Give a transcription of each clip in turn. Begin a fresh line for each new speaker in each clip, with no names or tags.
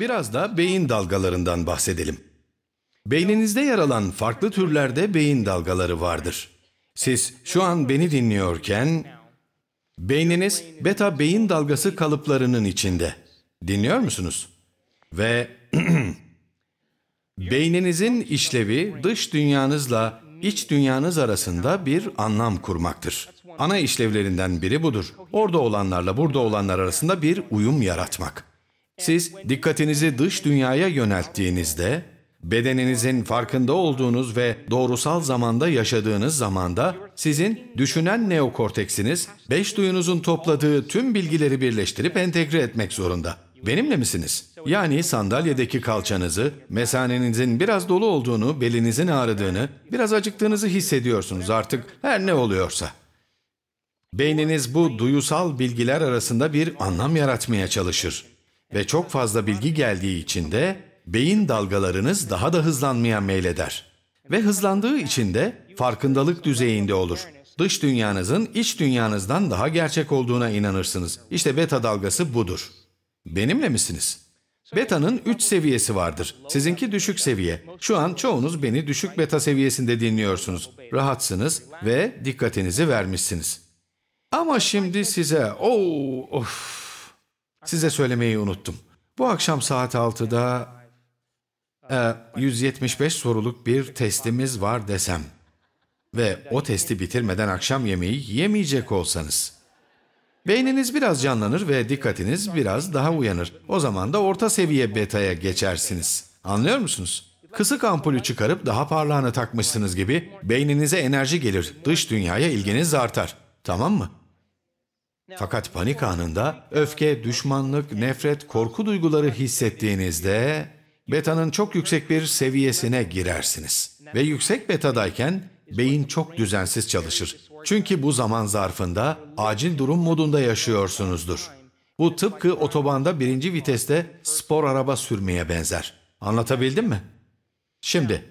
Biraz da beyin dalgalarından bahsedelim. Beyninizde yer alan farklı türlerde beyin dalgaları vardır. Siz şu an beni dinliyorken beyniniz beta beyin dalgası kalıplarının içinde. Dinliyor musunuz? Ve beyninizin işlevi dış dünyanızla iç dünyanız arasında bir anlam kurmaktır. Ana işlevlerinden biri budur. Orada olanlarla burada olanlar arasında bir uyum yaratmak. Siz dikkatinizi dış dünyaya yönelttiğinizde, bedeninizin farkında olduğunuz ve doğrusal zamanda yaşadığınız zamanda sizin düşünen neokorteksiniz, beş duyunuzun topladığı tüm bilgileri birleştirip entegre etmek zorunda. Benimle misiniz? Yani sandalyedeki kalçanızı, mesanenizin biraz dolu olduğunu, belinizin ağrıdığını, biraz acıktığınızı hissediyorsunuz artık her ne oluyorsa. Beyniniz bu duyusal bilgiler arasında bir anlam yaratmaya çalışır ve çok fazla bilgi geldiği için de beyin dalgalarınız daha da hızlanmaya meyleder. Ve hızlandığı için de farkındalık düzeyinde olur. Dış dünyanızın iç dünyanızdan daha gerçek olduğuna inanırsınız. İşte beta dalgası budur. Benimle misiniz? Beta'nın 3 seviyesi vardır. Sizinki düşük seviye. Şu an çoğunuz beni düşük beta seviyesinde dinliyorsunuz. Rahatsınız ve dikkatinizi vermişsiniz. Ama şimdi size o of Size söylemeyi unuttum. Bu akşam saat 6'da e, 175 soruluk bir testimiz var desem ve o testi bitirmeden akşam yemeği yemeyecek olsanız, beyniniz biraz canlanır ve dikkatiniz biraz daha uyanır. O zaman da orta seviye betaya geçersiniz. Anlıyor musunuz? Kısık ampulü çıkarıp daha parlağını takmışsınız gibi beyninize enerji gelir, dış dünyaya ilginiz artar. Tamam mı? Fakat panik anında öfke, düşmanlık, nefret, korku duyguları hissettiğinizde betanın çok yüksek bir seviyesine girersiniz. Ve yüksek betadayken beyin çok düzensiz çalışır. Çünkü bu zaman zarfında acil durum modunda yaşıyorsunuzdur. Bu tıpkı otobanda birinci viteste spor araba sürmeye benzer. Anlatabildim mi? Şimdi,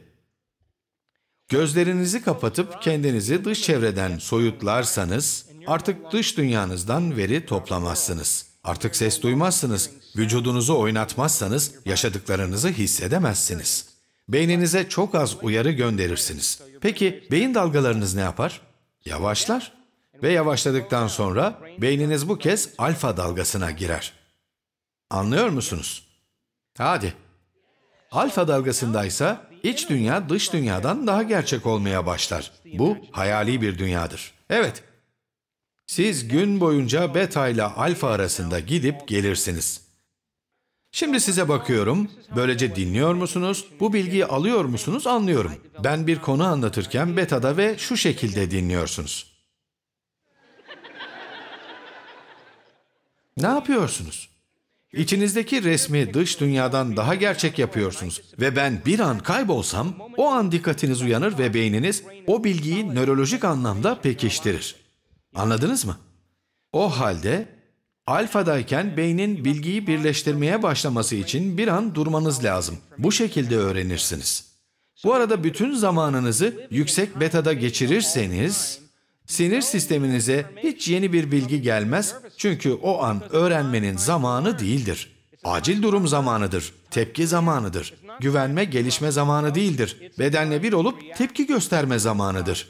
gözlerinizi kapatıp kendinizi dış çevreden soyutlarsanız, Artık dış dünyanızdan veri toplamazsınız. Artık ses duymazsınız. Vücudunuzu oynatmazsanız yaşadıklarınızı hissedemezsiniz. Beyninize çok az uyarı gönderirsiniz. Peki beyin dalgalarınız ne yapar? Yavaşlar. Ve yavaşladıktan sonra beyniniz bu kez alfa dalgasına girer. Anlıyor musunuz? Hadi. Alfa dalgasındaysa iç dünya dış dünyadan daha gerçek olmaya başlar. Bu hayali bir dünyadır. Evet, siz gün boyunca beta ile alfa arasında gidip gelirsiniz. Şimdi size bakıyorum, böylece dinliyor musunuz, bu bilgiyi alıyor musunuz anlıyorum. Ben bir konu anlatırken betada ve şu şekilde dinliyorsunuz. Ne yapıyorsunuz? İçinizdeki resmi dış dünyadan daha gerçek yapıyorsunuz ve ben bir an kaybolsam o an dikkatiniz uyanır ve beyniniz o bilgiyi nörolojik anlamda pekiştirir. Anladınız mı? O halde alfadayken beynin bilgiyi birleştirmeye başlaması için bir an durmanız lazım. Bu şekilde öğrenirsiniz. Bu arada bütün zamanınızı yüksek betada geçirirseniz sinir sisteminize hiç yeni bir bilgi gelmez çünkü o an öğrenmenin zamanı değildir. Acil durum zamanıdır, tepki zamanıdır, güvenme gelişme zamanı değildir, bedenle bir olup tepki gösterme zamanıdır.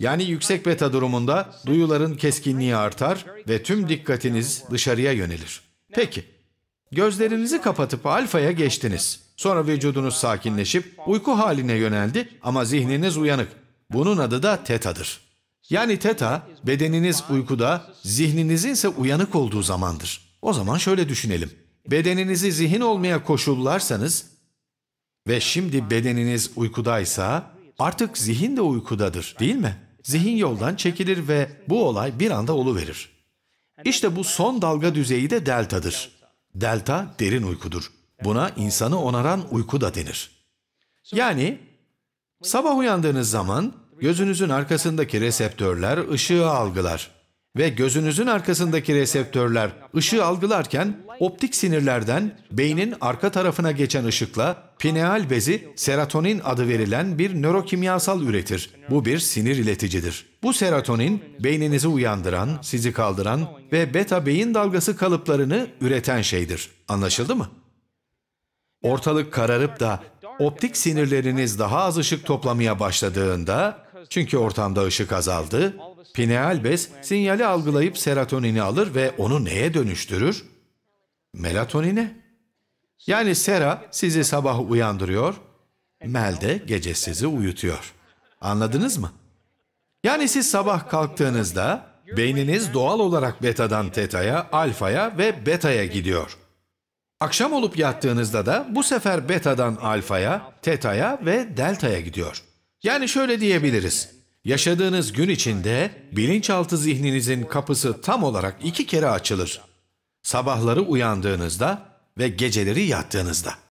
Yani yüksek beta durumunda duyuların keskinliği artar ve tüm dikkatiniz dışarıya yönelir. Peki, gözlerinizi kapatıp alfaya geçtiniz. Sonra vücudunuz sakinleşip uyku haline yöneldi ama zihniniz uyanık. Bunun adı da tetadır. Yani teta, bedeniniz uykuda, zihninizin ise uyanık olduğu zamandır. O zaman şöyle düşünelim. Bedeninizi zihin olmaya koşullarsanız ve şimdi bedeniniz uykudaysa artık zihin de uykudadır değil mi? zihin yoldan çekilir ve bu olay bir anda verir. İşte bu son dalga düzeyi de deltadır. Delta derin uykudur. Buna insanı onaran uyku da denir. Yani sabah uyandığınız zaman gözünüzün arkasındaki reseptörler ışığı algılar ve gözünüzün arkasındaki reseptörler ışığı algılarken optik sinirlerden beynin arka tarafına geçen ışıkla pineal bezi serotonin adı verilen bir nörokimyasal üretir. Bu bir sinir ileticidir. Bu serotonin beyninizi uyandıran, sizi kaldıran ve beta beyin dalgası kalıplarını üreten şeydir. Anlaşıldı mı? Ortalık kararıp da optik sinirleriniz daha az ışık toplamaya başladığında çünkü ortamda ışık azaldı, Pineal bez sinyali algılayıp serotonini alır ve onu neye dönüştürür? Melatonine. Yani sera sizi sabah uyandırıyor, mel de gece sizi uyutuyor. Anladınız mı? Yani siz sabah kalktığınızda beyniniz doğal olarak betadan teta'ya, alfaya ve beta'ya gidiyor. Akşam olup yattığınızda da bu sefer betadan alfaya, teta'ya ve delta'ya gidiyor. Yani şöyle diyebiliriz. Yaşadığınız gün içinde bilinçaltı zihninizin kapısı tam olarak iki kere açılır. Sabahları uyandığınızda ve geceleri yattığınızda.